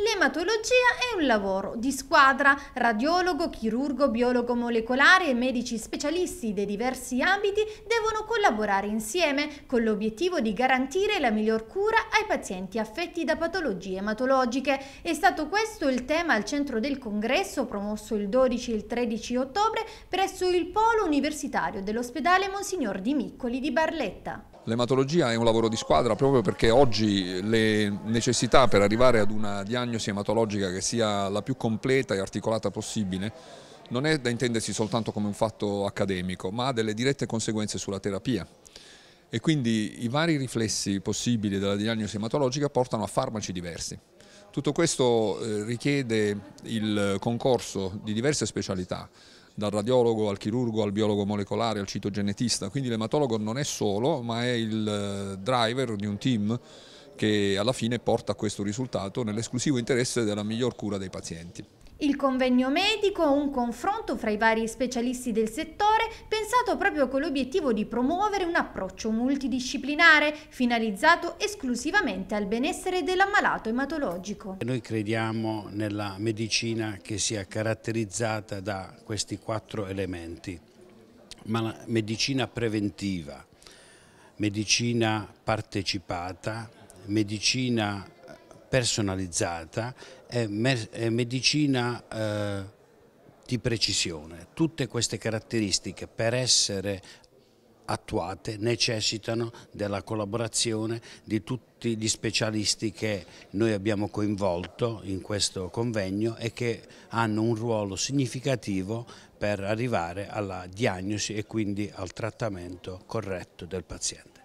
L'ematologia è un lavoro di squadra, radiologo, chirurgo, biologo molecolare e medici specialisti dei diversi ambiti devono collaborare insieme con l'obiettivo di garantire la miglior cura ai pazienti affetti da patologie ematologiche. È stato questo il tema al centro del congresso promosso il 12 e il 13 ottobre presso il polo universitario dell'ospedale Monsignor di Miccoli di Barletta. L'ematologia è un lavoro di squadra proprio perché oggi le necessità per arrivare ad una diagnosi ematologica che sia la più completa e articolata possibile non è da intendersi soltanto come un fatto accademico, ma ha delle dirette conseguenze sulla terapia. E quindi i vari riflessi possibili della diagnosi ematologica portano a farmaci diversi. Tutto questo eh, richiede il concorso di diverse specialità, dal radiologo al chirurgo al biologo molecolare al citogenetista, quindi l'ematologo non è solo ma è il eh, driver di un team che alla fine porta a questo risultato nell'esclusivo interesse della miglior cura dei pazienti. Il convegno medico è un confronto fra i vari specialisti del settore pensato proprio con l'obiettivo di promuovere un approccio multidisciplinare finalizzato esclusivamente al benessere dell'ammalato ematologico. Noi crediamo nella medicina che sia caratterizzata da questi quattro elementi, ma la medicina preventiva, medicina partecipata, medicina personalizzata, è, me è medicina eh, di precisione. Tutte queste caratteristiche per essere attuate necessitano della collaborazione di tutti gli specialisti che noi abbiamo coinvolto in questo convegno e che hanno un ruolo significativo per arrivare alla diagnosi e quindi al trattamento corretto del paziente.